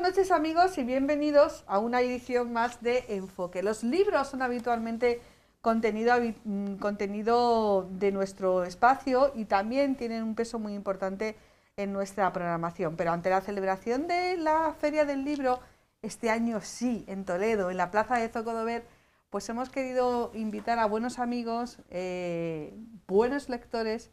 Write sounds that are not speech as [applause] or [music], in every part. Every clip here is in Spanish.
Buenas noches amigos y bienvenidos a una edición más de Enfoque. Los libros son habitualmente contenido, mm, contenido de nuestro espacio y también tienen un peso muy importante en nuestra programación. Pero ante la celebración de la Feria del Libro, este año sí, en Toledo, en la Plaza de Zocodover, pues hemos querido invitar a buenos amigos, eh, buenos lectores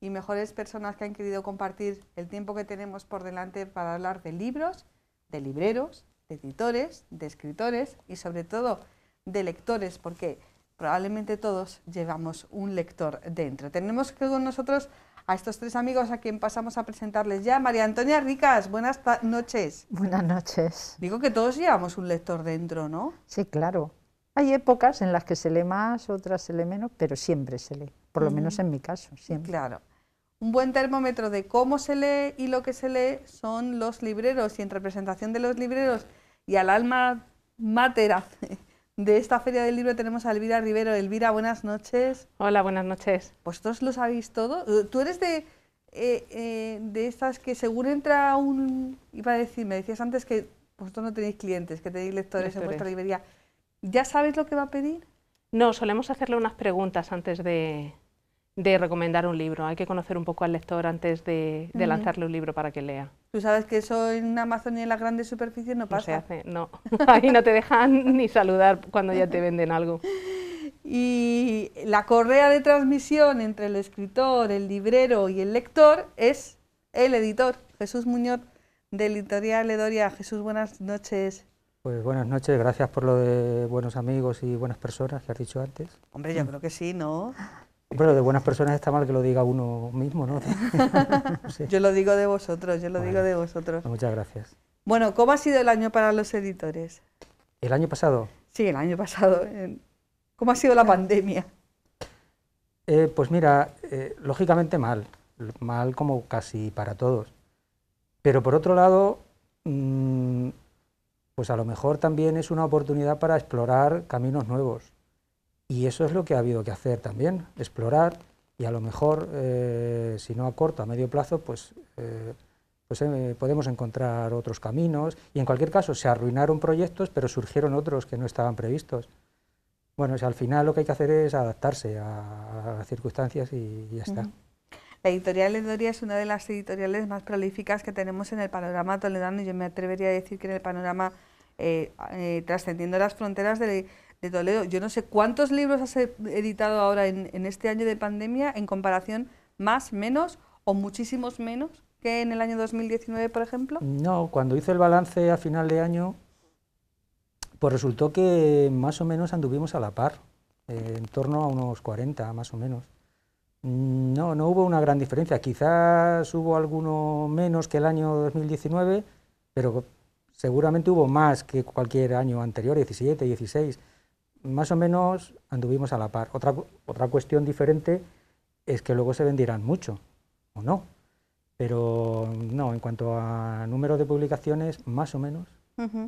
y mejores personas que han querido compartir el tiempo que tenemos por delante para hablar de libros de libreros, de editores, de escritores y sobre todo de lectores, porque probablemente todos llevamos un lector dentro. Tenemos con nosotros a estos tres amigos a quien pasamos a presentarles ya. María Antonia Ricas, buenas noches. Buenas noches. Digo que todos llevamos un lector dentro, ¿no? Sí, claro. Hay épocas en las que se lee más, otras se lee menos, pero siempre se lee, por lo menos en mi caso, siempre. Claro. Un buen termómetro de cómo se lee y lo que se lee son los libreros y en representación de los libreros y al alma matera [laughs] de esta Feria del Libro tenemos a Elvira Rivero. Elvira, buenas noches. Hola, buenas noches. Pues todos lo sabéis todo? Eh, ¿Tú eres de, eh, eh, de estas que según entra un... Iba a decir, me decías antes que vosotros no tenéis clientes, que tenéis lectores, lectores. en vuestra librería. ¿Ya sabéis lo que va a pedir? No, solemos hacerle unas preguntas antes de, de recomendar un libro. Hay que conocer un poco al lector antes de, lanzarle un libro para que lea. Tú sabes que eso en Amazon y en las grandes superficies no pasa. No se hace, no. [laughs] Ahí no te dejan [laughs] ni saludar cuando ya te venden algo. Y la correa de transmisión entre el escritor, el librero y el lector es el editor, Jesús Muñoz, de Editorial Edoria. Jesús, buenas noches. Pues buenas noches, gracias por lo de buenos amigos y buenas personas que has dicho antes. Hombre, yo creo que sí, ¿no? Bueno, de buenas personas está mal que lo diga uno mismo, ¿no? [laughs] Yo lo digo de vosotros, yo lo digo de vosotros. Pues muchas gracias. Bueno, ¿cómo ha sido el año para los editores? ¿El año pasado? Sí, el año pasado. ¿Cómo ha sido la pandemia? Eh, pues mira, eh, lógicamente mal, mal como casi para todos. Pero por otro lado, mm, pues a lo mejor también es una oportunidad para explorar caminos nuevos y eso es lo que ha habido que hacer también, explorar y a lo mejor, eh, si no a corto, a medio plazo, pues, eh, pues eh, podemos encontrar otros caminos. Y en cualquier caso, se arruinaron proyectos, pero surgieron otros que no estaban previstos. Bueno, al final lo que hay que hacer es adaptarse a, las circunstancias y, ya está. La editorial Edoria es una de las editoriales más prolíficas que tenemos en el panorama toledano. y Yo me atrevería a decir que en el panorama, trascendiendo las fronteras de de Toledo. Yo no sé cuántos libros has editado ahora en, este año de pandemia en comparación más, menos o muchísimos menos que en el año 2019, por ejemplo. No, cuando hice el balance a final de año, pues resultó que más o menos anduvimos a la par, eh, en torno a unos 40 más o menos. Mm, no, no hubo una gran diferencia. Quizás hubo alguno menos que el año 2019, pero seguramente hubo más que cualquier año anterior, 17, 16 más o menos anduvimos a la par. Otra, otra cuestión diferente es que luego se vendieran mucho, o no. Pero no, en cuanto a número de publicaciones, más o menos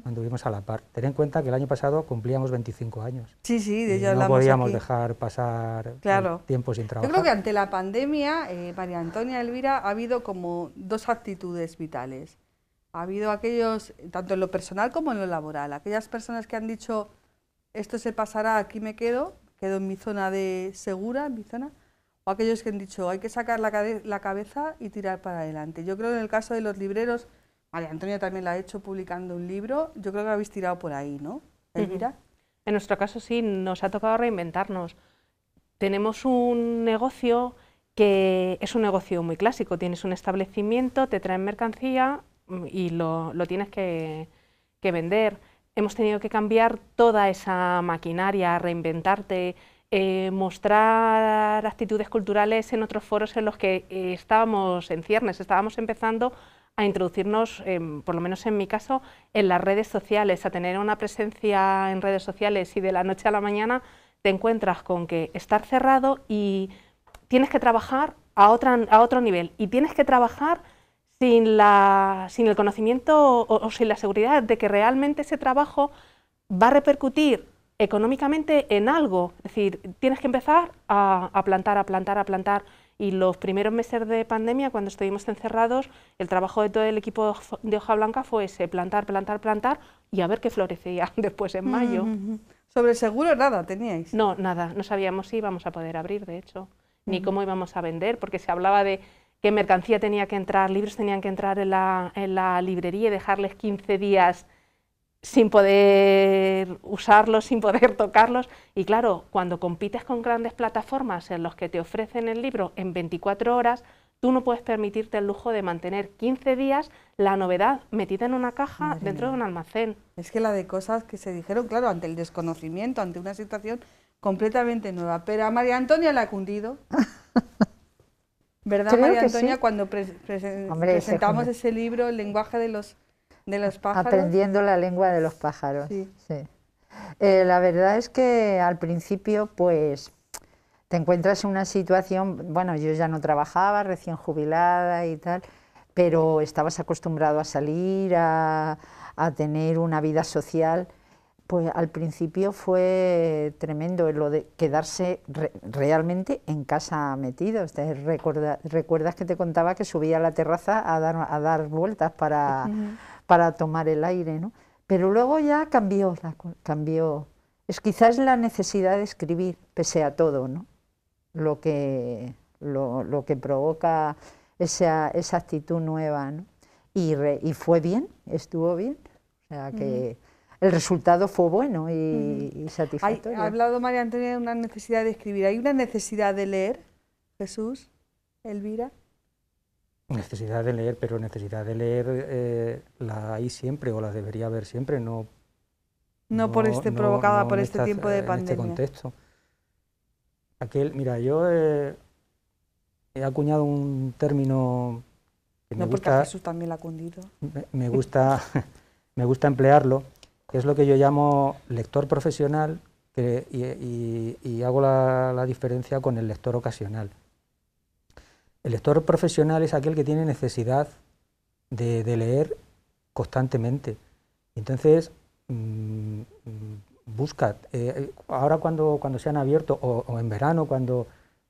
anduvimos a la par. Ten en cuenta que el año pasado cumplíamos 25 años. Sí, sí, de No podíamos dejar pasar claro. tiempo sin trabajo Yo creo que ante la pandemia, eh, María Antonia Elvira, ha habido como dos actitudes vitales. Ha habido aquellos, tanto en lo personal como en lo laboral, aquellas personas que han dicho esto se pasará, aquí me quedo, quedo en mi zona de segura, en mi zona, o aquellos que han dicho, hay que sacar la, la cabeza y tirar para adelante. Yo creo que en el caso de los libreros, María Antonia también la ha hecho publicando un libro, yo creo que lo habéis tirado por ahí, ¿no? Elvira. En nuestro caso sí, nos ha tocado reinventarnos. Tenemos un negocio que es un negocio muy clásico, tienes un establecimiento, te traen mercancía mm, y lo, tienes que vender hemos tenido que cambiar toda esa maquinaria, reinventarte, eh, mostrar actitudes culturales en otros foros en los que eh, estábamos en ciernes, estábamos empezando a introducirnos, em, por lo menos en mi caso, en las redes sociales, a tener una presencia en redes sociales y de la noche a la mañana te encuentras con que estar cerrado y tienes que trabajar a, otra, a otro nivel y tienes que trabajar sin, la, sin el conocimiento o, sin la seguridad de que realmente ese trabajo va a repercutir económicamente en algo. Es decir, tienes que empezar a, plantar, a plantar, a plantar. Y los primeros meses de pandemia, cuando estuvimos encerrados, el trabajo de todo el equipo de hoja blanca fue ese, plantar, plantar, plantar y a ver qué florecía [laughs] después en mayo. Mm, mm, mm. Sobre seguro nada teníais. No, nada. No sabíamos si íbamos a poder abrir, de hecho, ni cómo íbamos a vender, porque se hablaba de ¿Qué mercancía tenía que entrar, libros tenían que entrar en la, librería y dejarles 15 días sin poder usarlos, sin poder [laughs] tocarlos. Y claro, cuando compites con grandes plataformas en los que te ofrecen el libro en 24 horas, tú no puedes permitirte el lujo de mantener 15 días la novedad metida en una caja dentro de un almacén. Es que la de cosas que se dijeron, claro, ante el desconocimiento, ante una situación completamente nueva. Pero a María Antonia la ha cundido. [laughs] ¿Verdad, María Antonia? Cuando presentamos ese, libro, El lenguaje de los, pájaros. Aprendiendo la lengua de los pájaros. Eh, la verdad es que al principio, pues te encuentras en una situación, bueno, yo ya no trabajaba, recién jubilada y tal, pero estabas acostumbrado a salir, a, a tener una vida social pues al principio fue tremendo lo de quedarse realmente en casa metido. recuerdas que te contaba que subía a la terraza a dar, vueltas para, tomar el aire, Pero luego ya cambió, cambió. Es quizás la necesidad de escribir, pese a todo, ¿no? Lo que, lo, que provoca esa, actitud nueva, ¿no? Y, fue bien, estuvo bien. O sea que el resultado fue bueno y, satisfecho. satisfactorio. ha hablado María Antonia de una necesidad de escribir. ¿Hay una necesidad de leer, Jesús, Elvira? Necesidad de leer, pero necesidad de leer eh, la hay siempre o la debería haber siempre, no... No, por este, provocada por este tiempo de eh, este pandemia. este contexto. Aquel, mira, yo eh, he acuñado un término que me no, porque Jesús también lo ha cundido. me gusta, [laughs] me gusta emplearlo, que es lo que yo llamo lector profesional y, hago la, diferencia con el lector ocasional. El lector profesional es aquel que tiene necesidad de, leer constantemente. Entonces, mm, busca, eh, ahora cuando, cuando se han abierto, o, en verano, cuando,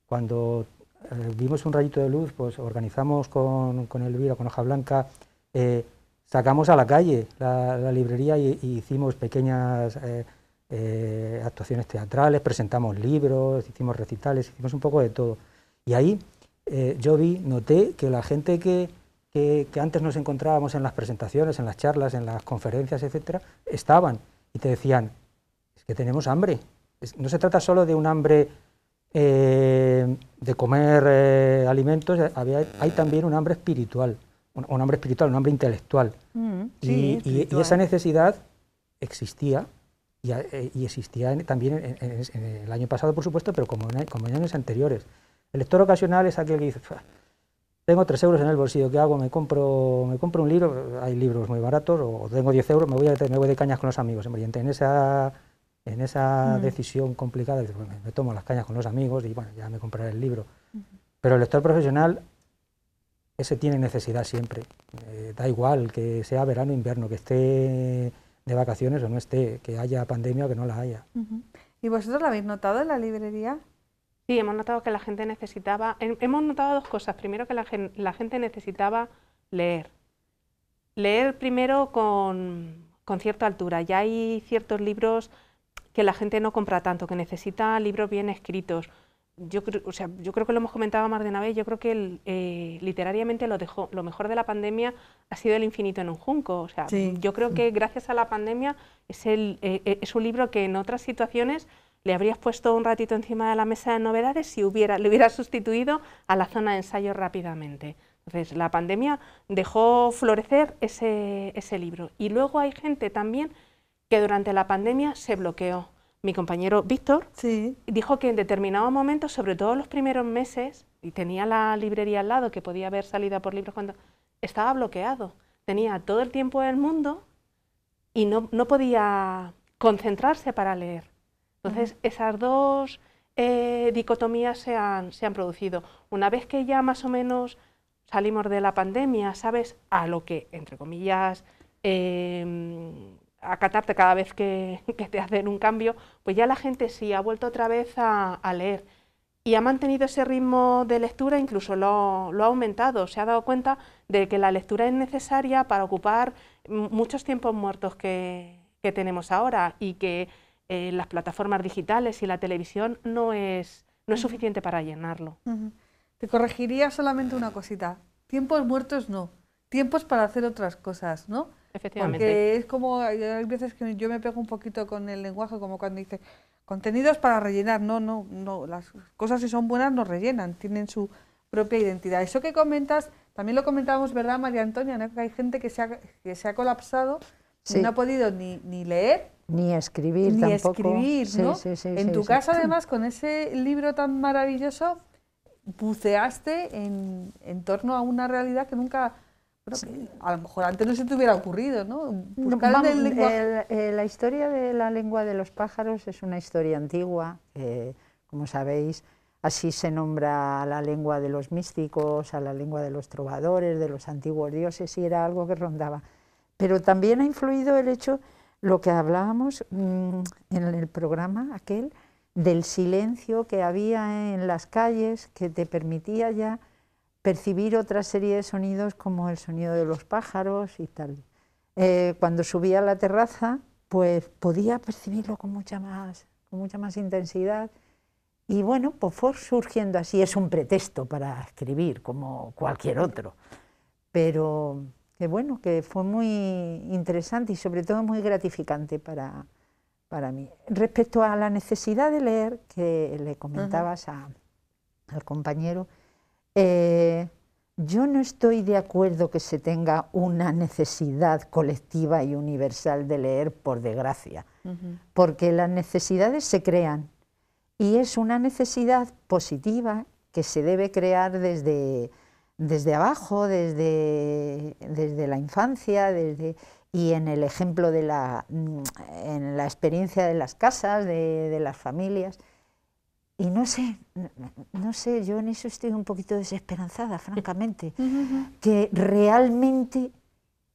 cuando eh, vimos un rayito de luz, pues organizamos con, con Elvira, con Hoja Blanca, eh, sacamos a la calle la, librería y, hicimos pequeñas eh, eh, actuaciones teatrales, presentamos libros, hicimos recitales, hicimos un poco de todo. Y ahí eh, yo vi, noté que la gente que, antes nos encontrábamos en las presentaciones, en las charlas, en las conferencias, etcétera, estaban y te decían, es que tenemos hambre. no se trata solo de un hambre de comer alimentos, hay también un hambre espiritual un, hombre espiritual, un hombre intelectual. Mm, y, esa necesidad existía y, eh, existía también en, el año pasado, por supuesto, pero como en, como años anteriores. El lector ocasional es aquel que dice, tengo tres euros en el bolsillo, ¿qué hago? Me compro, me compro un libro, hay libros muy baratos, o tengo 10 euros, me voy, a, de cañas con los amigos. En esa, en esa mm. decisión complicada, pues me, tomo las cañas con los amigos y bueno, ya me compraré el libro. Pero el lector profesional ese tiene necesidad siempre. Eh, da igual que sea verano, o invierno, que esté de vacaciones o no esté, que haya pandemia o que no la haya. ¿Y vosotros lo habéis notado en la librería? Sí, hemos notado que la gente necesitaba, hemos notado dos cosas. Primero que la, gente necesitaba leer. Leer primero con, con cierta altura. Ya hay ciertos libros que la gente no compra tanto, que necesita libros bien escritos yo, creo, o sea, yo creo que lo hemos comentado más de una vez, yo creo que el, eh, literariamente lo, dejó, lo mejor de la pandemia ha sido El infinito en un junco. O sea, Yo creo que gracias a la pandemia es, el, eh, eh, es un libro que en otras situaciones le habrías puesto un ratito encima de la mesa de novedades si hubiera, le hubiera sustituido a la zona de ensayo rápidamente. Entonces, la pandemia dejó florecer ese, ese libro. Y luego hay gente también que durante la pandemia se bloqueó mi compañero Víctor dijo que en determinados momentos, sobre todo los primeros meses, y tenía la librería al lado que podía haber salida por libros cuando estaba bloqueado. Tenía todo el tiempo del mundo y no, podía concentrarse para leer. Entonces, esas dos eh, dicotomías se han, se han producido. Una vez que ya más o menos salimos de la pandemia, sabes a lo que, entre comillas, em, acatarte cada vez [laughs] que, te hacen un cambio, pues ya la gente sí ha vuelto otra vez a, leer y ha mantenido ese ritmo de lectura, incluso lo, ha aumentado, se ha dado cuenta de que la lectura es necesaria para ocupar muchos tiempos muertos que, tenemos ahora y que eh, las plataformas digitales y la televisión no es, no es suficiente para llenarlo. Te corregiría solamente una cosita, tiempos muertos no, tiempos para hacer otras cosas, ¿no? Efectivamente. Porque es como, hay veces que yo me pego un poquito con el lenguaje, como cuando dice contenidos para rellenar. No, no, no, las cosas si son buenas no rellenan, tienen su propia identidad. Eso que comentas, también lo comentábamos, ¿verdad, María Antonia? Que hay gente que se ha, que se ha colapsado, y no ha podido ni, leer, ni escribir ni tampoco. escribir, en tu casa, además, con ese libro tan maravilloso, buceaste en, en torno a una realidad que nunca a lo mejor antes no se te hubiera ocurrido, ¿no? la historia de la lengua de los pájaros es una historia antigua, eh, como sabéis, así se nombra a la lengua de los místicos, a la lengua de los trovadores, de los antiguos dioses, y era algo que rondaba. Pero también ha influido el hecho, lo que hablábamos mm, en el programa aquel, del silencio que había en las calles que te permitía ya percibir otra serie de sonidos como el sonido de los pájaros y tal. Eh, cuando subía a la terraza, pues podía percibirlo con mucha más, con mucha más intensidad. Y bueno, pues fue surgiendo así, es un pretexto para escribir, como cualquier otro. Pero que bueno, que fue muy interesante y sobre todo muy gratificante para, para mí. Respecto a la necesidad de leer, que le comentabas al compañero, eh, yo no estoy de acuerdo que se tenga una necesidad colectiva y universal de leer, por desgracia, porque las necesidades se crean y es una necesidad positiva que se debe crear desde, abajo, desde, la infancia, desde, y en el ejemplo de la, en la experiencia de las casas, de las familias. Y no sé, no sé, yo en eso estoy un poquito desesperanzada, francamente, [laughs] que realmente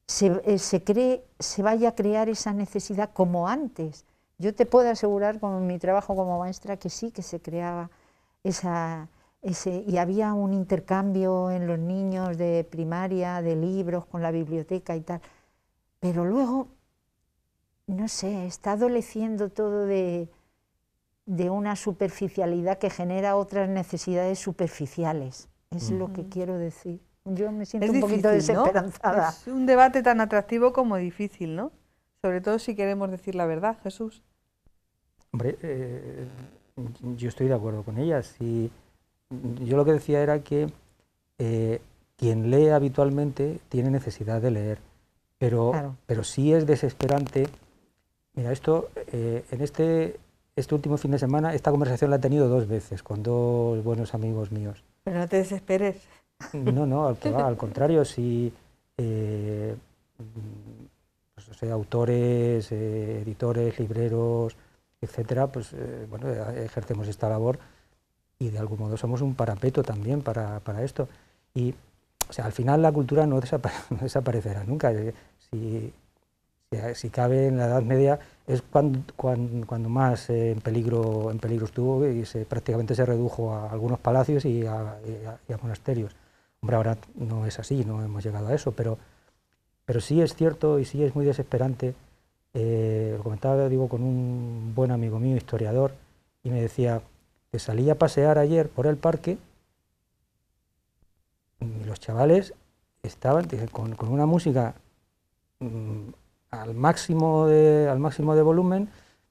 se, eh, se, cree, se vaya a crear esa necesidad como antes. Yo te puedo asegurar con mi trabajo como maestra que sí, que se creaba esa... Ese, y había un intercambio en los niños de primaria, de libros, con la biblioteca y tal. Pero luego, no sé, está adoleciendo todo de, de una superficialidad que genera otras necesidades superficiales. Es lo que quiero decir. Yo me siento un poquito desesperanzada. Es un debate tan atractivo como difícil, ¿no? Sobre todo si queremos decir la verdad, Jesús. Hombre, eh, yo estoy de acuerdo con ella. yo lo que decía era que eh, quien lee habitualmente tiene necesidad de leer, pero, pero sí es desesperante. Mira, esto eh, en este este último fin de semana, esta conversación la he tenido dos veces con dos buenos amigos míos. Pero no te desesperes. No, no, al, contrario, si autores, editores, libreros, etcétera, pues eh, bueno, ejercemos esta labor y de algún modo somos un parapeto también para, esto. Y o sea, al final la cultura no, [laughs] desaparecerá nunca. Eh, si cabe en la Edad Media es cuando, más en, peligro, en peligro estuvo y prácticamente se redujo a algunos palacios y a, monasterios. Hombre, ahora no es así, no hemos llegado a eso, pero, pero sí es cierto y sí es muy desesperante. Eh, lo comentaba digo, con un buen amigo mío, historiador, y me decía que salí a pasear ayer por el parque y los chavales estaban con, una música mm, al máximo de, al máximo de volumen.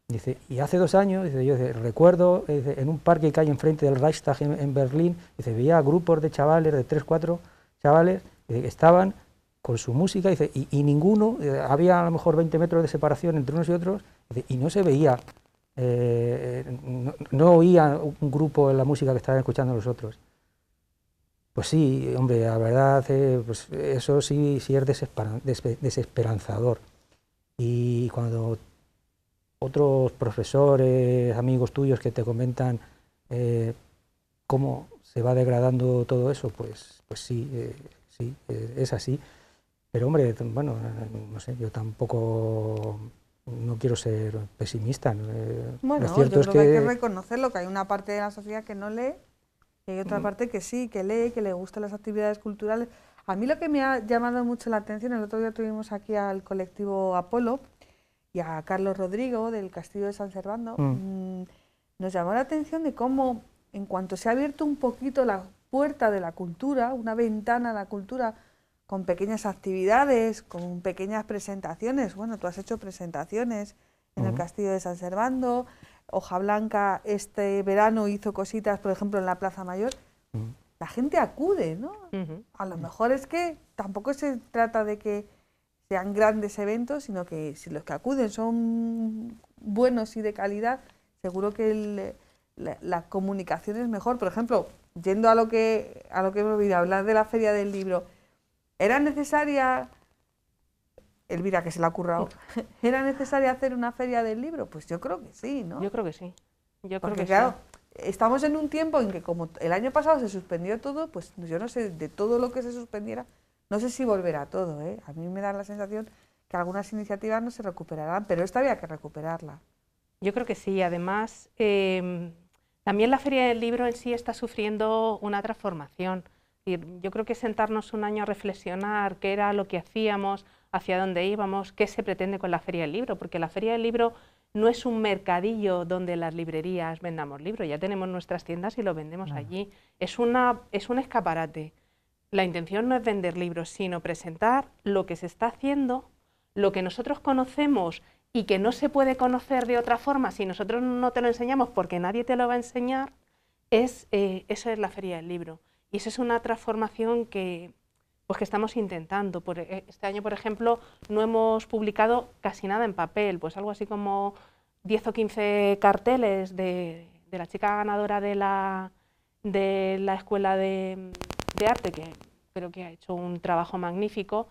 Dice, y hace dos años, yo recuerdo en un parque que hay enfrente del Reichstag en, Berlín, dice, veía grupos de chavales, de tres, cuatro chavales, que estaban con su música, dice, y, ninguno, eh, había a lo mejor 20 metros de separación entre unos y otros, y no se veía, eh, no, oía un grupo en la música que estaban escuchando los otros. Pues sí, hombre, la verdad, eh, pues eso sí, sí es desesperanzador. Y cuando otros profesores, amigos tuyos que te comentan eh, cómo se va degradando todo eso, pues, pues sí, eh, sí, eh, es así. Pero hombre, bueno, no sé, yo tampoco no quiero ser pesimista. ¿no? bueno, lo cierto yo creo que... que hay que reconocerlo, que hay una parte de la sociedad que no lee y hay otra mm. parte que sí, que lee, que le gustan las actividades culturales. A mí lo que me ha llamado mucho la atención, el otro día tuvimos aquí al colectivo Apolo y a Carlos Rodrigo del Castillo de San Servando, mm. Mm, nos llamó la atención de cómo en cuanto se ha abierto un poquito la puerta de la cultura, una ventana a la cultura, con pequeñas actividades, con pequeñas presentaciones. Bueno, tú has hecho presentaciones en el mm. Castillo de San Servando, Hoja Blanca este verano hizo cositas, por ejemplo, en la Plaza Mayor la gente acude, ¿no? A lo mejor es que tampoco se trata de que sean grandes eventos, sino que si los que acuden son buenos y de calidad, seguro que la, comunicación es mejor. Por ejemplo, yendo a lo que a lo que hemos a hablar de la feria del libro, ¿era necesaria, Elvira, que se la ha currado, [laughs] ¿era necesaria hacer una feria del libro? Pues yo creo que sí, ¿no? Yo creo que sí. Yo creo que claro, sí estamos en un tiempo en que como el año pasado se suspendió todo, pues yo no sé, de todo lo que se suspendiera, no sé si volverá todo. ¿eh? A mí me da la sensación que algunas iniciativas no se recuperarán, pero esta había que recuperarla. Yo creo que sí, además em, también la Feria del Libro en sí está sufriendo una transformación. Yo creo que sentarnos un año a reflexionar qué era lo que hacíamos, hacia dónde íbamos, qué se pretende con la Feria del Libro, porque la Feria del Libro no es un mercadillo donde las librerías vendamos libros, ya tenemos nuestras tiendas y lo vendemos allí. Es, una, es un escaparate. La intención no es vender libros, sino presentar lo que se está haciendo, lo que nosotros conocemos y que no se puede conocer de otra forma si nosotros no te lo enseñamos porque nadie te lo va a enseñar, es, eh, es la feria del libro. Y esa es una transformación que, pues que estamos intentando. Por, eh, este año, por ejemplo, no hemos publicado casi nada en papel, pues algo así como 10 o 15 carteles de, la chica ganadora de la, de la Escuela de, Arte, que creo que ha hecho un trabajo magnífico,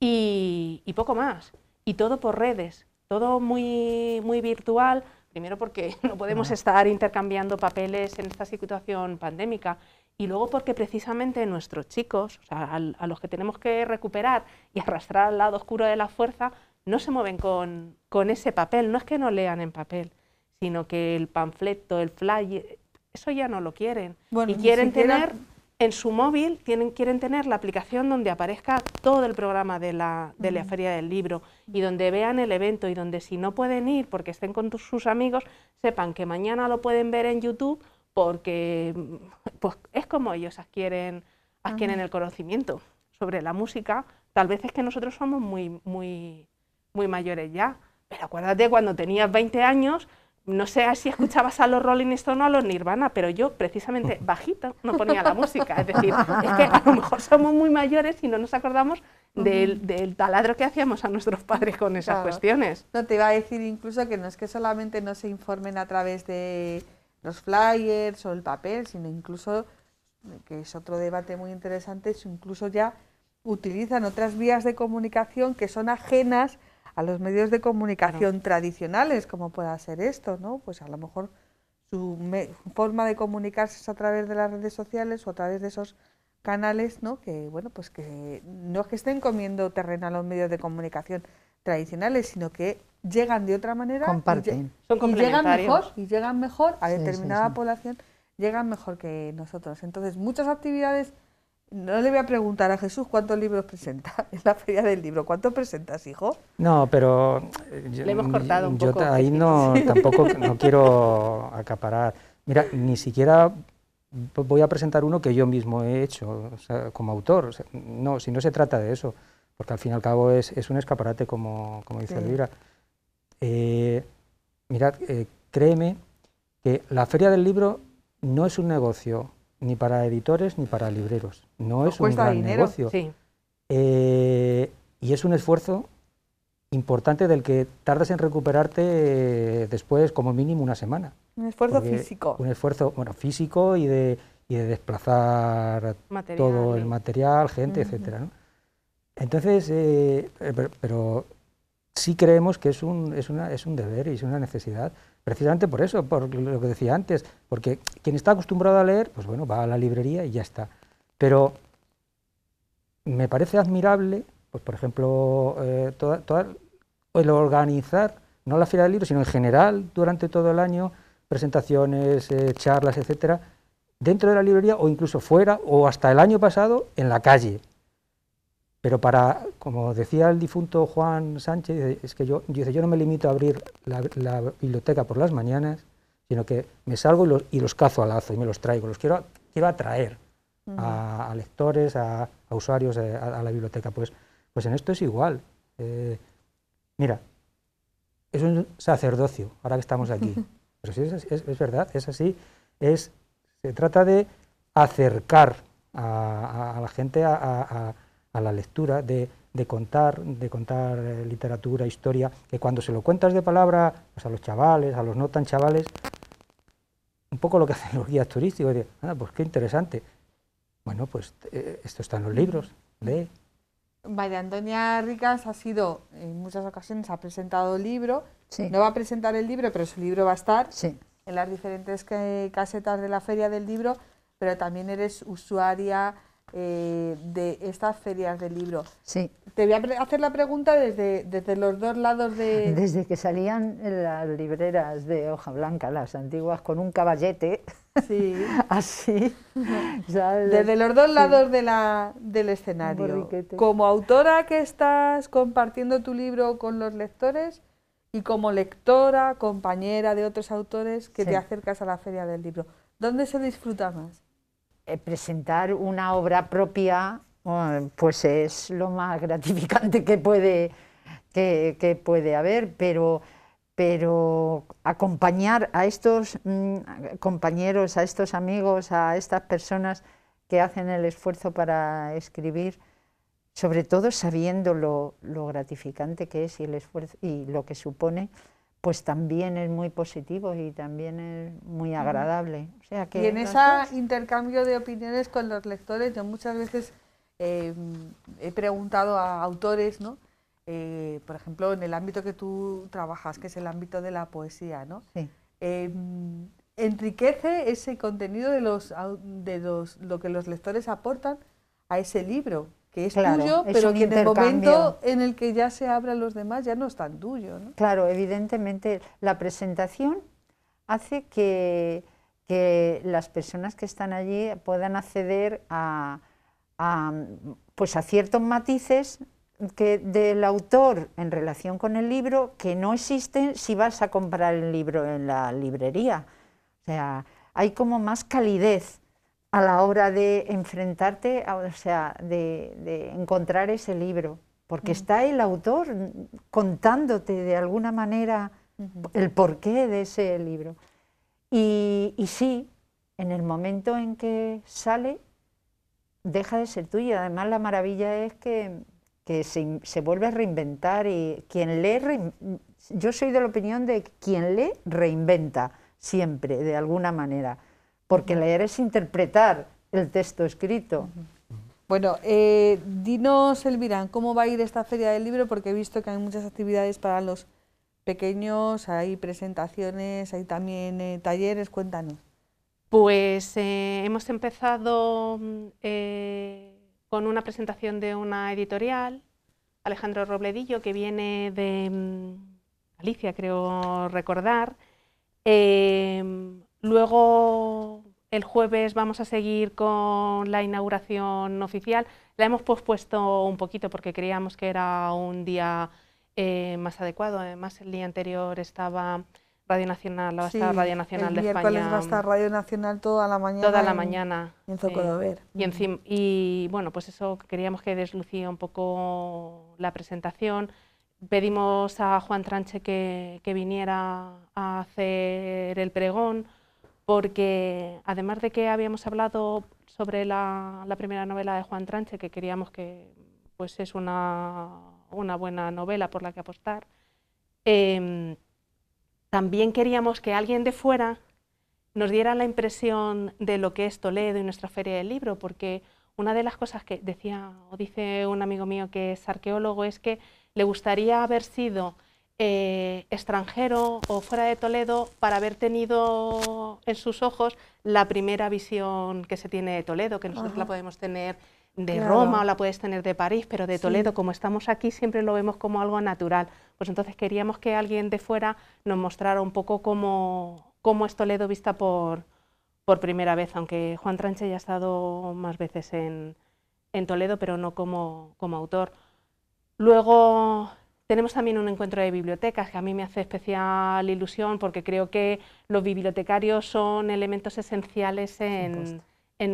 y, poco más. Y todo por redes, todo muy, virtual, primero porque [laughs] no podemos estar intercambiando papeles en esta situación pandémica, y luego porque precisamente nuestros chicos, a, los que tenemos que recuperar y arrastrar al lado oscuro de la fuerza, no se mueven con, ese papel, no es que no lean en papel, sino que el panfleto, el flyer, eso ya no lo quieren. y quieren tener en su móvil, tienen, quieren tener la aplicación donde aparezca todo el programa de, la, de la feria del libro y donde vean el evento y donde si no pueden ir porque estén con sus amigos, sepan que mañana lo pueden ver en YouTube porque mm, pues, es como ellos adquieren, adquieren el conocimiento sobre la música. Tal vez es que nosotros somos muy, muy muy mayores ya. Pero acuérdate cuando tenías 20 años, no sé si escuchabas a los Rolling Stones o a los Nirvana, pero yo precisamente [laughs] bajito no ponía la música. Es decir, es que a lo mejor somos muy mayores y no nos acordamos del, taladro que hacíamos a nuestros padres con esas cuestiones. No, te iba a decir incluso que no es que solamente no se informen a través de los flyers o el papel, sino incluso, que es otro debate muy interesante, incluso ya utilizan otras vías de comunicación que son ajenas a los medios de comunicación tradicionales, como pueda ser esto, ¿no? Pues a lo mejor su forma de comunicarse es a través de las redes sociales o a través de esos canales, ¿no? Que, bueno, pues que no es que estén comiendo terreno a los medios de comunicación tradicionales, sino que llegan de otra manera. Comparten. Y, llegan mejor, y llegan mejor a determinada población, llegan mejor que nosotros. Entonces, muchas actividades no le voy a preguntar a Jesús cuántos libros presenta [laughs] en la feria del libro. ¿Cuántos presentas, hijo? No, pero eh, le hemos cortado un ahí no [laughs] tampoco no quiero acaparar. Mira, ni siquiera voy a presentar uno que yo mismo he hecho como autor. no, si no se trata de eso, porque al fin y al cabo es, un escaparate, como, dice el Elvira. Eh, mirad, eh, créeme que la feria del libro no es un negocio, ni para editores ni para libreros. No es un gran negocio. Eh, y es un esfuerzo importante del que tardas en recuperarte eh, después como mínimo una semana. Un esfuerzo físico. Un esfuerzo bueno, físico y de, y de desplazar todo el material, gente, etc. etcétera. Entonces, eh, pero, sí creemos que es un, es, es un deber y es una necesidad. Precisamente por eso, por lo que decía antes, porque quien está acostumbrado a leer, pues bueno, va a la librería y ya está. Pero me parece admirable, pues por ejemplo, eh, el organizar, no la fila del Libro, sino en general, durante todo el año, presentaciones, eh, charlas, etcétera, dentro de la librería o incluso fuera, o hasta el año pasado, en la calle. Pero para, como decía el difunto Juan Sánchez, es que yo, yo no me limito a abrir la, biblioteca por las mañanas, sino que me salgo y los, y los, cazo al lazo y me los traigo, los quiero, quiero atraer a, lectores, a, usuarios, eh, a, la biblioteca. Pues, pues en esto es igual. Eh, mira, es un sacerdocio, ahora que estamos aquí. Pero sí, es, es, es, verdad, es así. Es, se trata de acercar a, la gente a a la lectura, de, contar, de contar eh, literatura, historia, que cuando se lo cuentas de palabra pues a los chavales, a los no tan chavales, un poco lo que [laughs] hacen los guías turísticos, de, ah, pues qué interesante. Bueno, pues eh, esto está en los libros, lee. María Antonia Ricas ha sido, en muchas ocasiones ha presentado el libro, no va a presentar el libro, pero su libro va a estar en las diferentes casetas de la Feria del Libro, pero también eres usuaria, eh, de estas ferias del libro Sí. Te voy a hacer la pregunta desde, desde los dos lados de... [laughs] Desde que salían las libreras de hoja blanca, las antiguas, con un caballete. Sí. [laughs] Así. [laughs] Desde los dos lados de la, del escenario. Como autora que estás compartiendo tu libro con los lectores y como lectora, compañera de otros autores que te acercas a la feria del libro, ¿dónde se disfruta más? Eh, presentar una obra propia pues es lo más [laughs] gratificante que puede, que, puede haber, pero, pero acompañar a estos mm, compañeros, a estos amigos, a estas personas que hacen el esfuerzo para escribir, sobre todo sabiendo lo, lo gratificante que es el esfuerzo, y lo que supone, pues también es muy positivo y también es muy agradable. sea que y en ese intercambio de opiniones con los lectores, yo muchas veces eh, he preguntado a autores, ¿no? Eh, por ejemplo, en el ámbito que tú trabajas, que es el ámbito de la poesía, ¿no? Em, enriquece ese contenido de, los, de lo que los lectores aportan a ese libro que es claro, tuyo, pero que en el momento en el que ya se abran los demás ya no es tan tuyo. Claro, evidentemente la presentación hace que, las personas que están allí puedan acceder a, pues a ciertos matices que del autor en relación con el libro que no existen si vas a comprar el libro en la librería. O sea, hay como más calidez a la hora de enfrentarte, o sea, de, encontrar ese libro, porque está el autor contándote de alguna manera el porqué de ese libro. Y, sí, en el momento en que sale, deja de ser tuyo. Además, la maravilla es que, se, vuelve a reinventar y quien lee, yo soy de la opinión de quien lee reinventa siempre, de alguna manera porque leer es interpretar el texto escrito. Bueno, eh, dinos, Elvira, ¿cómo va a ir esta feria del libro? Porque he visto que hay muchas actividades para los pequeños, hay presentaciones, hay también eh, talleres, cuéntanos. Pues eh, hemos empezado mm, con una presentación de una editorial, Alejandro Robledillo, que viene de mm, Galicia, Alicia, creo recordar. Luego el jueves vamos a seguir con la inauguración oficial. La hemos pospuesto un poquito porque creíamos que era un día eh, más adecuado. Además, el día anterior estaba Radio Nacional, va Radio Nacional de España. El va a estar Radio Nacional toda la mañana. Toda la mañana. Eh, y, y bueno, pues eso queríamos que deslucía un poco la presentación. Pedimos a Juan Tranche que, que viniera a hacer el pregón porque además de que habíamos hablado sobre la, primera novela de Juan Tranche, que queríamos que pues es una, buena novela por la que apostar, em, también queríamos que alguien de fuera nos diera la impresión de lo que es Toledo y nuestra feria del libro, porque una de las cosas que decía o dice un amigo mío que es arqueólogo es que le gustaría haber sido eh, extranjero o fuera de Toledo para haber tenido en sus ojos la primera visión que se tiene de Toledo, que nosotros la podemos tener de Roma o la puedes tener de París, pero de Toledo, como estamos aquí, siempre lo vemos como algo natural. Pues entonces queríamos que alguien de fuera nos mostrara un poco cómo, cómo es Toledo vista por, por primera vez, aunque Juan Tranche ya ha estado más veces en, en Toledo, pero no como, como autor. Luego tenemos también un encuentro de bibliotecas que a mí me hace especial ilusión porque creo que los bibliotecarios son elementos esenciales en,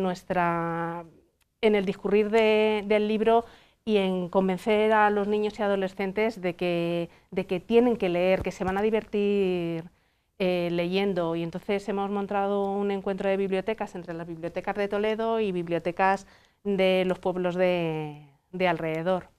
nuestra, en el discurrir del libro y en convencer a los niños y adolescentes de que, de que tienen que leer, que se van a divertir eh, leyendo. Y entonces hemos montado un encuentro de bibliotecas entre las bibliotecas de Toledo y bibliotecas de los pueblos de alrededor.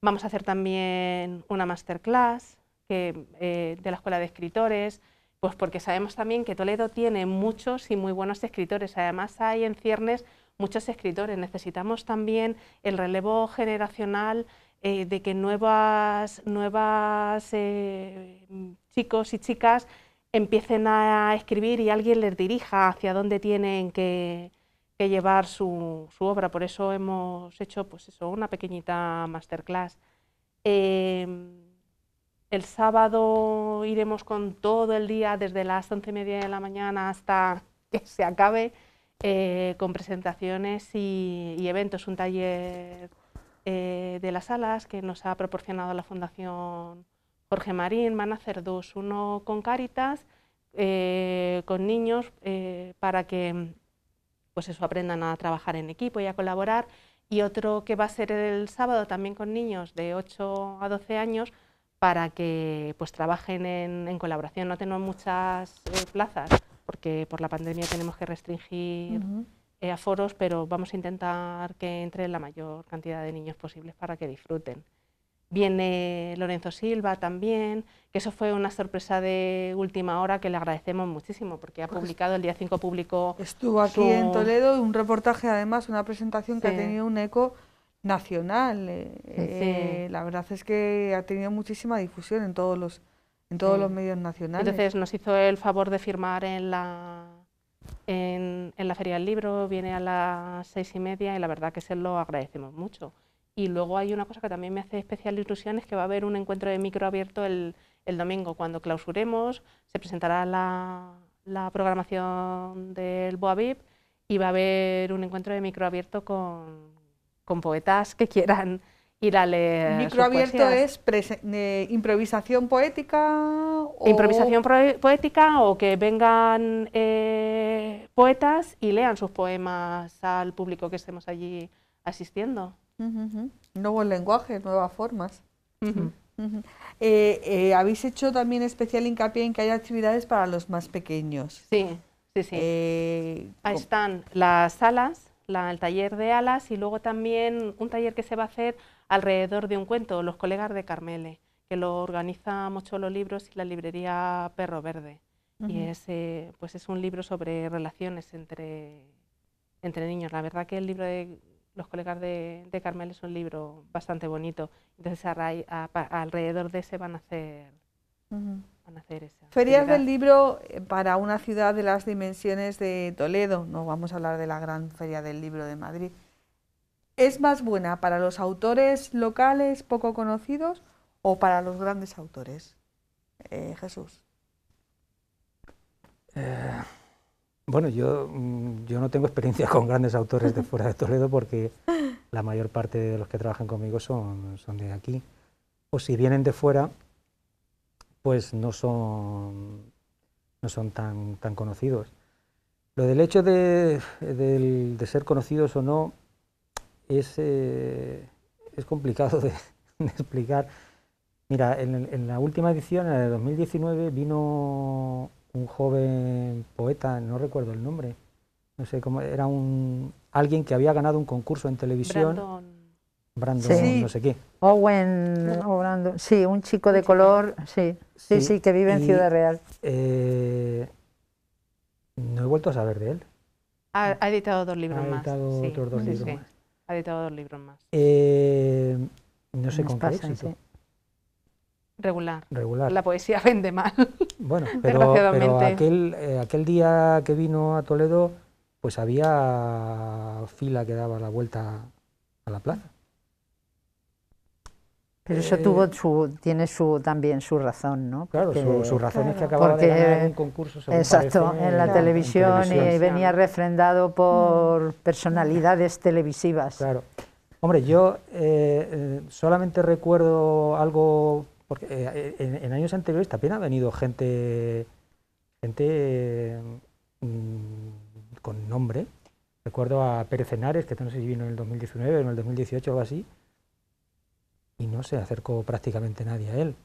Vamos a hacer también una masterclass eh, de la Escuela de Escritores, pues porque sabemos también que Toledo tiene muchos y muy buenos escritores. Además hay en ciernes muchos escritores. Necesitamos también el relevo generacional eh, de que nuevas, nuevas eh, chicos y chicas empiecen a escribir y alguien les dirija hacia dónde tienen que, que llevar su, obra. Por eso hemos hecho pues eso, una pequeñita masterclass. Em, el sábado iremos con todo el día, desde las once y media de la mañana hasta que se acabe, eh, con presentaciones y, eventos. Un taller eh, de las salas que nos ha proporcionado la Fundación Jorge Marín. Van a hacer dos, uno con caritas, eh, con niños, para que pues eso, aprendan a trabajar en equipo y a colaborar. Y otro que va a ser el sábado también con niños de 8 a 12 años para que pues trabajen en, colaboración. No tenemos muchas eh, plazas porque por la pandemia tenemos que restringir a foros, eh, aforos, pero vamos a intentar que entre la mayor cantidad de niños posibles para que disfruten. Viene Lorenzo Silva también, que eso fue una sorpresa de última hora que le agradecemos muchísimo porque ha pues publicado, el día 5 publicó... Estuvo aquí en Toledo, un reportaje además, una presentación que ha tenido un eco nacional. Eh, eh, la verdad es que ha tenido muchísima difusión en todos los en todos los medios nacionales. Entonces nos hizo el favor de firmar en la, en la Feria del Libro, viene a las seis y media y la verdad que se lo agradecemos mucho. Y luego hay una cosa que también me hace especial ilusión, es que va a haber un encuentro de micro abierto el, el domingo. Cuando clausuremos, se presentará la, programación del BOAVIP y va a haber un encuentro de micro abierto con, con poetas que quieran y la leer. Micro abierto es eh, improvisación poética. O... Improvisación poética o que vengan eh, poetas y lean sus poemas al público que estemos allí asistiendo. Nuevo lenguaje, nuevas formas. Eh, Habéis hecho también especial hincapié en que hay actividades para los más pequeños. Sí, sí, sí. Ahí están las salas, el taller de alas y luego también un taller que se va a hacer alrededor de un cuento, los colegas de Carmele, que lo organiza mucho los libros y la librería Perro Verde. Y es, eh, pues es un libro sobre relaciones entre, entre niños. La verdad que el libro de los colegas de, Carmele es un libro bastante bonito. Entonces alrededor de ese van a hacer... Ferias del libro eh, para una ciudad de las dimensiones de Toledo, no vamos a hablar de la gran feria del libro de Madrid, ¿Es más buena para los autores locales poco conocidos o para los grandes autores? Eh, Jesús. Eh, bueno, yo, mm, yo, no tengo experiencia con grandes autores de fuera de Toledo porque la mayor parte de los que trabajan conmigo son, son de aquí. O si vienen de fuera, pues no son, no son tan, tan conocidos. Lo del hecho de ser conocidos o no, es, eh, es complicado de, [laughs] explicar. Mira, en, la última edición, en la de 2019, vino un joven poeta, no recuerdo el nombre, no sé cómo, era un alguien que había ganado un concurso en televisión. Brandon. Brandon, no sé qué. Owen, Brandon, sí, un chico de color, sí, sí, sí, que vive en Ciudad Real. Eh, no he vuelto a saber de él. Ha, editado dos libros ha editado dos libros más. Ha editado dos libros más. Eh, no sé con qué éxito. Regular. Regular. La poesía [laughs] vende mal. Bueno, [laughs] pero, aquel, eh, aquel día que vino a Toledo, pues había fila que daba la vuelta a la plaza. Pero eso tuvo eh, su, tiene su, también su razón, ¿no? claro, su, su razón es que acababa de ganar un concurso. Exacto, en, la televisión, y venía refrendado por mm. personalidades televisivas. Claro. Hombre, yo eh, eh, solamente recuerdo algo, porque en, años anteriores también ha venido gente, gente mm, con nombre. Recuerdo a Pérez Henares, que no sé si vino en el 2019 o en el 2018 o algo así, y no se acercó prácticamente nadie a él.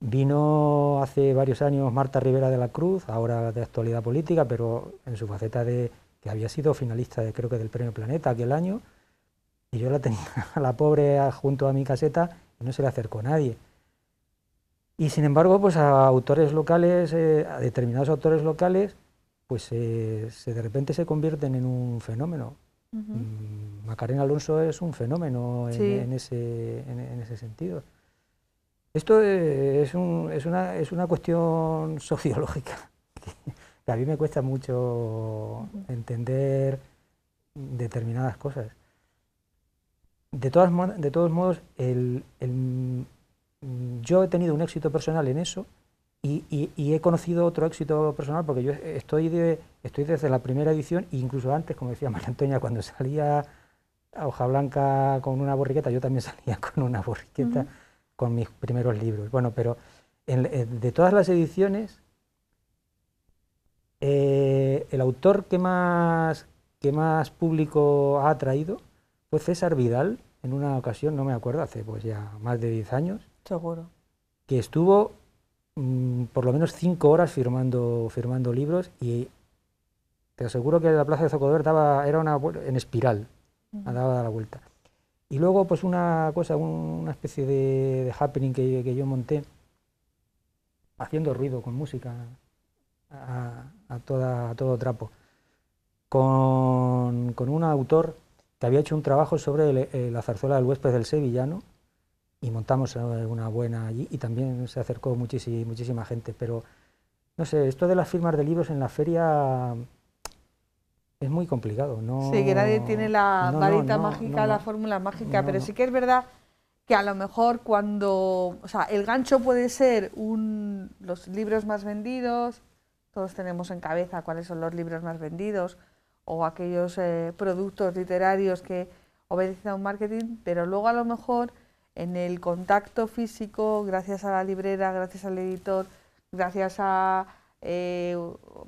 Vino hace varios años Marta Rivera de la Cruz, ahora de actualidad política, pero en su faceta de que había sido finalista de, creo que del Premio Planeta aquel año, y yo la tenía a [laughs] la pobre junto a mi caseta y no se le acercó nadie. Y sin embargo, pues a autores locales, eh, a determinados autores locales, pues eh, se, de repente se convierten en un fenómeno. Macarena Alonso es un fenómeno en, ese, sentido. Esto es, un, es, una, es una cuestión [laughs] sociológica a mí me cuesta mucho entender determinadas cosas. De, todas, de todos modos, yo he tenido un éxito personal en eso y, he conocido otro éxito personal porque yo estoy, de, estoy desde la primera edición, incluso antes, como decía [laughs] María Antonia, cuando salía a hoja blanca con una borriqueta, yo también [laughs] salía con una borriqueta con mis primeros libros. Bueno, pero eh, de todas las ediciones, eh, el autor que más, que más público ha atraído fue César Vidal, en una ocasión, no me acuerdo, hace pues ya más de 10 años. Seguro. Que estuvo Mm, por lo menos cinco horas firmando, firmando libros y te aseguro que la plaza de Zocodover era una, en espiral, daba la vuelta. Y luego, pues una cosa, una especie de, happening que, yo monté, haciendo ruido con música a, toda, todo trapo, con, un autor que había hecho un trabajo sobre eh, la zarzuela del huésped del sevillano, y montamos una buena allí y también se acercó muchísima, gente, pero no sé, esto de las firmas de libros en la feria es muy complicado. No, sí, que nadie tiene la varita mágica, la fórmula mágica, pero sí que es verdad que a lo mejor cuando, o sea, el gancho puede ser un, los libros más vendidos, todos tenemos en cabeza cuáles son los libros más vendidos o aquellos eh, productos literarios que obedecen a un marketing, pero luego a lo mejor en el contacto físico, gracias a la librera, gracias al editor, gracias a eh,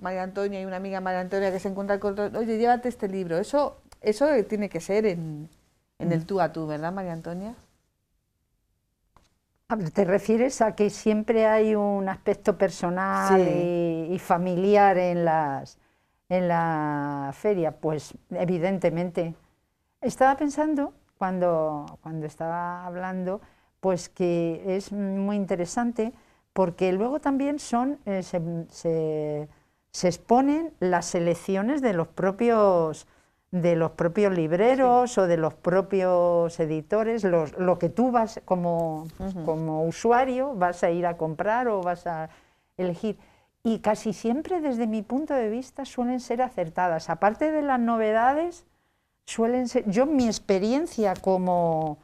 María Antonia y una amiga María Antonia que se encuentra con oye, llévate este libro. Eso, eso tiene que ser en, en el mm. tú a tú, ¿verdad, María Antonia? ¿Te refieres a que siempre hay un aspecto personal y, y, familiar en, las, en la feria? Pues evidentemente. Estaba pensando cuando, cuando estaba hablando, pues que es muy interesante porque luego también son, eh, se, exponen las selecciones de los propios, de los propios libreros o de los propios editores, lo que tú vas como, como usuario, vas a ir a comprar o vas a elegir. Y casi siempre, desde mi punto de vista, suelen ser acertadas. Aparte de las novedades, suelen ser, yo mi experiencia como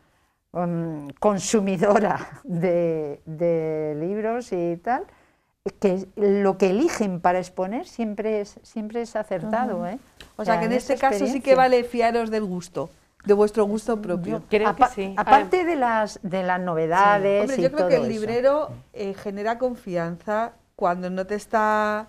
em, consumidora [laughs] de, libros y tal, que lo que eligen para exponer siempre es, siempre es acertado. ¿eh? O sea, que en este caso sí que vale fiaros del gusto. De vuestro gusto propio. creo que sí. Aparte de las, de las novedades. Hombre, yo creo que el librero eh, genera confianza cuando no te está.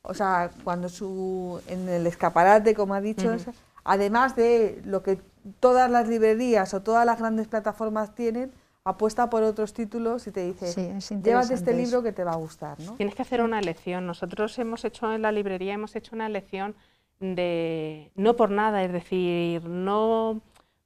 O sea, cuando su, en el escaparate, como ha dicho, además de lo que todas las librerías o todas las grandes plataformas tienen, apuesta por otros títulos y te dice, llevas este libro que te va a gustar. Tienes que hacer una elección. Nosotros hemos hecho en la librería, hemos hecho una elección de no por nada, es decir, no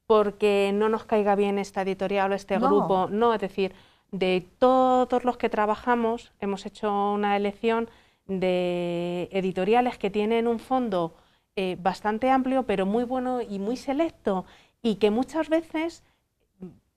porque no nos caiga bien esta editorial o este grupo, no, es decir, de todos los que trabajamos hemos hecho una elección de editoriales que tienen un fondo eh, bastante amplio, pero muy bueno y muy selecto, y que muchas veces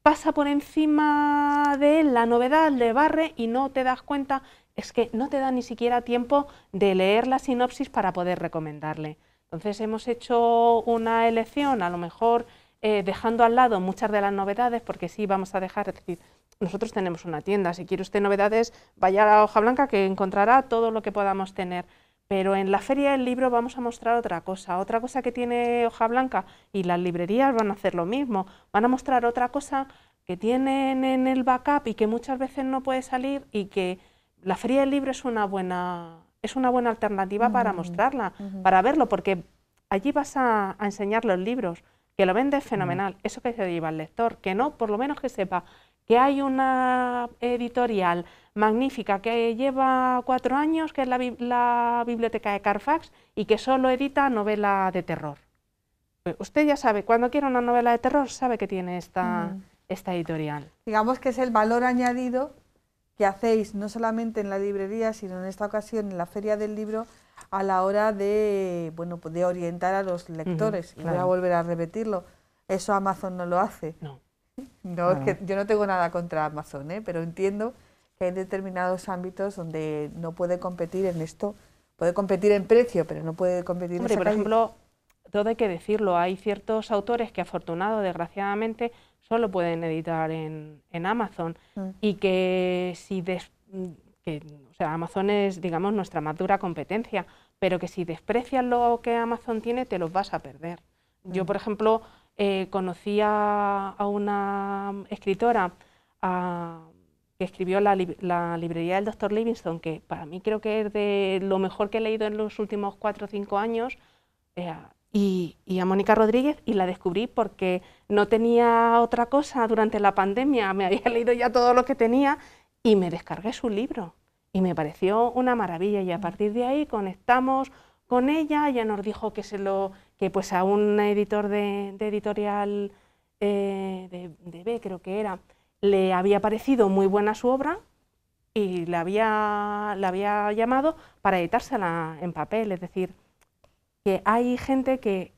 pasa por encima de la novedad, le barre y no te das cuenta, es que no te da ni siquiera tiempo de leer la sinopsis para poder recomendarle. Entonces hemos hecho una elección, a lo mejor eh, dejando al lado muchas de las novedades, porque sí vamos a dejar, es decir, nosotros tenemos una tienda, si quiere usted novedades, vaya a la hoja blanca que encontrará todo lo que podamos tener pero en la feria del libro vamos a mostrar otra cosa, otra cosa que tiene hoja blanca y las librerías van a hacer lo mismo, van a mostrar otra cosa que tienen en el backup y que muchas veces no puede salir y que la feria del libro es una buena, es una buena alternativa para mostrarla, para verlo, porque allí vas a, enseñar los libros, que lo es fenomenal, eso que se lleva al lector, que no, por lo menos que sepa que hay una editorial magnífica que lleva cuatro años, que es la, biblioteca de Carfax, y que solo edita novela de terror. Eh, usted ya sabe, cuando quiere una novela de terror, sabe que tiene esta, esta editorial. Digamos que es el valor añadido que hacéis, no solamente en la librería, sino en esta ocasión en la Feria del Libro, a la hora de, bueno, pues de orientar a los lectores. y voy a volver a repetirlo, eso Amazon no lo hace. No. No, es ah. que yo no tengo nada contra Amazon, ¿eh? pero entiendo que hay determinados ámbitos donde no puede competir en esto. Puede competir en precio, pero no puede competir en por ejemplo, todo hay que decirlo. Hay ciertos autores que afortunado, desgraciadamente, solo pueden editar en, Amazon. Mm. Y que si des, o sea, Amazon es, digamos, nuestra más dura competencia, pero que si desprecias lo que Amazon tiene, te los vas a perder. Yo, mm. por ejemplo, eh, conocí a, una escritora que escribió la, librería del doctor Livingstone, que para mí creo que es de lo mejor que he leído en los últimos cuatro o cinco años, eh, y, y, a Mónica Rodríguez, y la descubrí porque no tenía otra cosa durante la pandemia, me había [laughs] leído ya todo lo que tenía, y me descargué su libro, y me pareció una maravilla, y a mm. partir de ahí conectamos con ella, ella nos dijo que se lo que pues a un editor de, editorial eh, de, B, creo que era, le había parecido muy buena su obra y la había, había llamado para editársela en papel. Es decir, que hay gente que,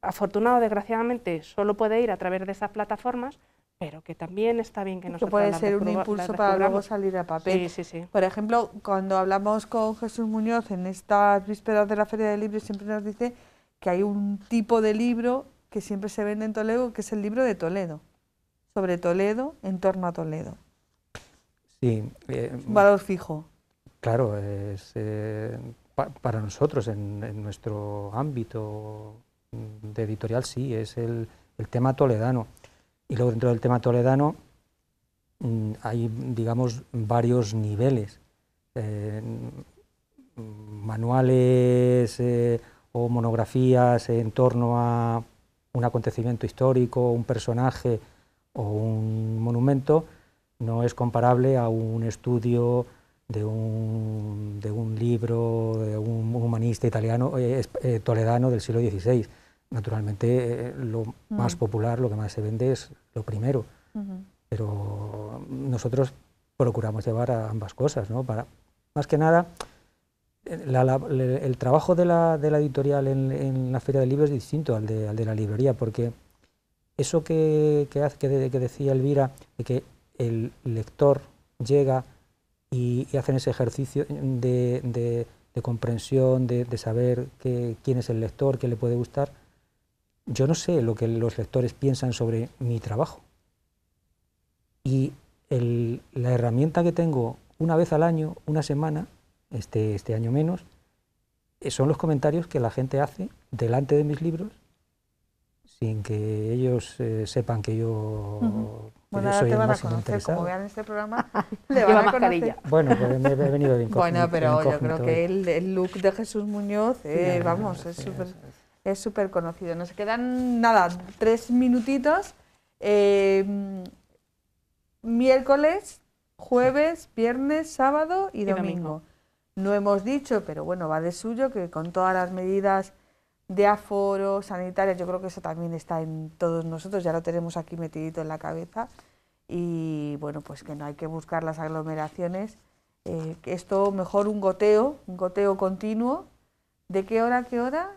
afortunado desgraciadamente, solo puede ir a través de esas plataformas, pero que también está bien que nosotros... Que puede ser un impulso para luego salir a papel. Sí, sí, sí. Por ejemplo, cuando hablamos con Jesús Muñoz en estas vísperas de la Feria del Libro, siempre nos dice que hay un tipo de libro que siempre se vende en Toledo, que es el libro de Toledo, sobre Toledo, en torno a Toledo. Sí. Eh, valor fijo. Claro, es, eh, para nosotros, en, nuestro ámbito de editorial, sí, es el, tema toledano. Y luego dentro del tema toledano mm, hay, digamos, varios niveles. Eh, manuales o monografías en torno a un acontecimiento histórico, un personaje o un monumento, no es comparable a un estudio de un, de un libro de un humanista italiano, eh, eh, toledano del siglo XVI. Naturalmente, eh, lo más mm. popular, lo que más se vende es lo primero, pero nosotros procuramos llevar ambas cosas, ¿no? Para, más que nada, el trabajo de la, de la editorial en, la feria del libro es distinto al de, la librería, porque eso que, que, decía Elvira, de que el lector llega y, hacen ese ejercicio de, comprensión, de, de saber que, quién es el lector, qué le puede gustar, yo no sé lo que los lectores piensan sobre mi trabajo. Y la herramienta que tengo una vez al año, una semana, este, este año menos, eh, son los comentarios que la gente hace delante de mis libros sin que ellos eh, sepan que yo, bueno, soy el a conocer, Como vean este programa, [laughs] le van a conocer. Bueno, pues me he venido de [laughs] incógnito. Bueno, pero yo creo que el, look de Jesús Muñoz, eh, vamos, es súper es conocido. Nos quedan, nada, tres minutitos. Em, miércoles, jueves, viernes, sábado Y domingo. No hemos dicho, pero bueno, va de suyo, que con todas las medidas de aforo, sanitarias, yo creo que eso también está en todos nosotros, ya lo tenemos aquí metidito en la cabeza, y bueno, pues que no hay que buscar las aglomeraciones, eh, esto mejor un goteo, un goteo continuo, ¿De qué hora a qué hora?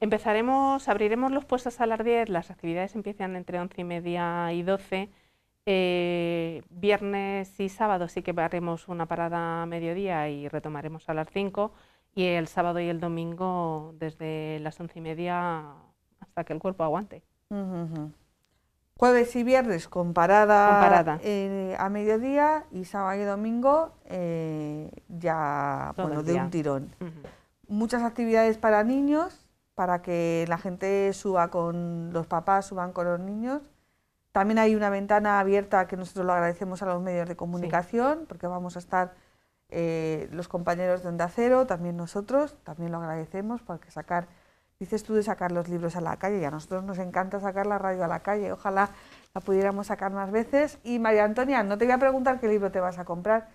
Empezaremos, abriremos los puestos a las 10, las actividades empiezan entre 11 y media y 12 eh, viernes y sábado sí que haremos una parada a mediodía y retomaremos a las 5 y el sábado y el domingo desde las once y media hasta que el cuerpo aguante. Jueves y viernes con parada, eh, a mediodía y sábado y domingo eh, ya de un tirón. Muchas actividades para niños, para que la gente suba con los papás, suban con los niños también hay una ventana abierta que nosotros lo agradecemos a los medios de comunicación, porque vamos a estar eh, los compañeros de Onda Cero, también nosotros, también lo agradecemos, porque sacar, dices tú de sacar los libros a la calle, y a nosotros nos encanta sacar la radio a la calle, ojalá la pudiéramos sacar más veces. Y María Antonia, no te voy a preguntar qué libro te vas a comprar,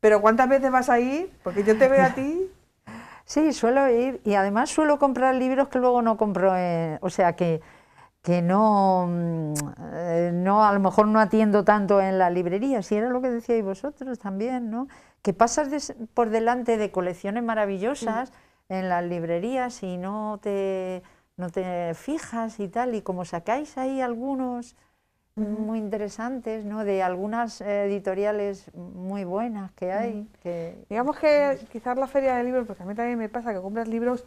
pero ¿cuántas veces vas a ir? Porque yo te veo a ti. Sí, suelo ir y además suelo comprar libros que luego no compro, o sea que que no, mm, eh, no, a lo mejor no atiendo tanto en la librería, si era lo que decíais vosotros también, ¿no? Que pasas por delante de colecciones maravillosas en las librerías y no te, no te fijas y tal, y como sacáis ahí algunos muy interesantes, ¿no? De algunas eh, editoriales muy buenas que hay. Que... Digamos que quizás la feria de libros, porque a mí también me pasa que compras libros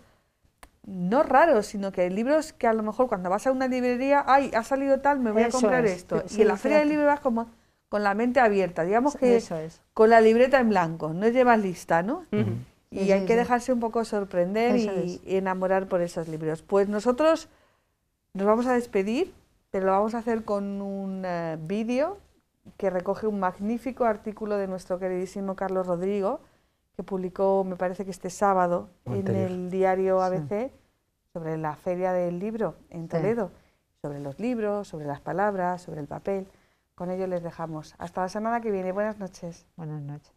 no raros, sino que hay libros que a lo mejor cuando vas a una librería, ay, ha salido tal, me voy a comprar esto. y en la feria del libro vas como con la mente abierta, digamos que con la libreta en blanco, no llevas lista, ¿no? Y hay que dejarse un poco sorprender y, enamorar por esos libros. Pues nosotros nos vamos a despedir, pero lo vamos a hacer con un eh, vídeo que recoge un magnífico artículo de nuestro queridísimo Carlos Rodrigo, que publicó, me parece que este sábado, en el diario ABC, sobre la feria del libro en Toledo, sobre los libros, sobre las palabras, sobre el papel. Con ello les dejamos. Hasta la semana que viene. Buenas noches. Buenas noches.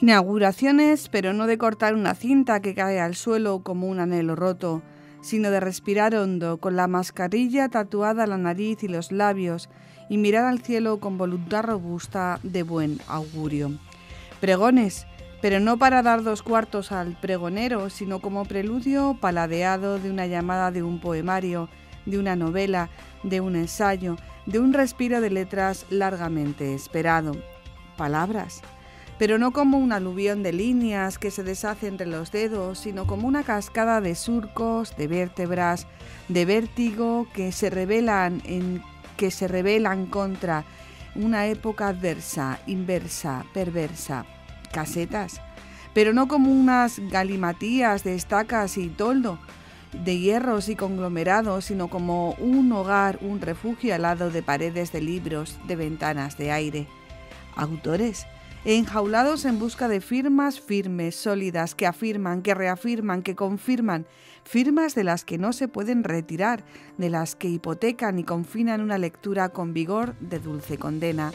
Inauguraciones, pero no de cortar una cinta que cae al suelo como un anhelo roto, sino de respirar hondo, con la mascarilla tatuada la nariz y los labios, y mirar al cielo con voluntad robusta de buen augurio. Pregones, pero no para dar dos cuartos al pregonero, sino como preludio paladeado de una llamada de un poemario, de una novela, de un ensayo, de un respiro de letras largamente esperado. Palabras, pero no como un aluvión de líneas que se deshacen entre los dedos, sino como una cascada de surcos, de vértebras, de vértigo que se revelan en que se rebelan contra una época adversa, inversa, perversa, casetas, pero no como unas galimatías de estacas y toldo, de hierros y conglomerados, sino como un hogar, un refugio al lado de paredes de libros, de ventanas de aire. Autores, enjaulados en busca de firmas firmes, sólidas, que afirman, que reafirman, que confirman, firmas de las que no se pueden retirar, de las que hipotecan y confinan una lectura con vigor de dulce condena.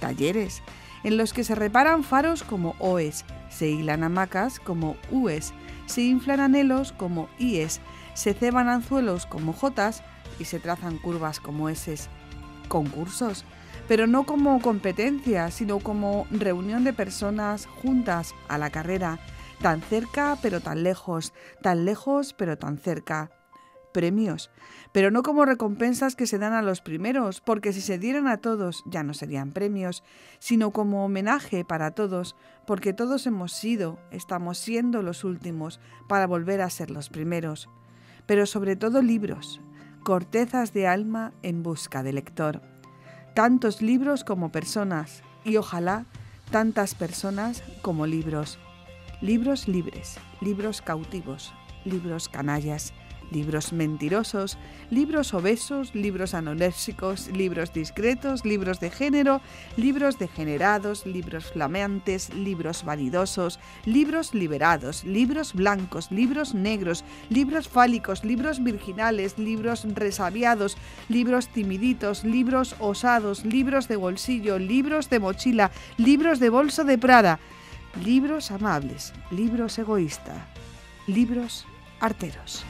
Talleres, en los que se reparan faros como OES, se hilan hamacas como UES, se inflan anhelos como IES, se ceban anzuelos como Jotas y se trazan curvas como S. E Concursos, pero no como competencia, sino como reunión de personas juntas a la carrera, tan cerca pero tan lejos, tan lejos pero tan cerca. Premios, pero no como recompensas que se dan a los primeros, porque si se dieran a todos ya no serían premios, sino como homenaje para todos, porque todos hemos sido, estamos siendo los últimos para volver a ser los primeros. Pero sobre todo libros, cortezas de alma en busca de lector tantos libros como personas y ojalá tantas personas como libros. Libros libres, libros cautivos, libros canallas, libros mentirosos, libros obesos, libros anoléxicos, libros discretos, libros de género, libros degenerados, libros flameantes, libros vanidosos, libros liberados, libros blancos, libros negros, libros fálicos, libros virginales, libros resabiados, libros timiditos, libros osados, libros de bolsillo, libros de mochila, libros de bolso de Prada, libros amables, libros egoístas, libros arteros.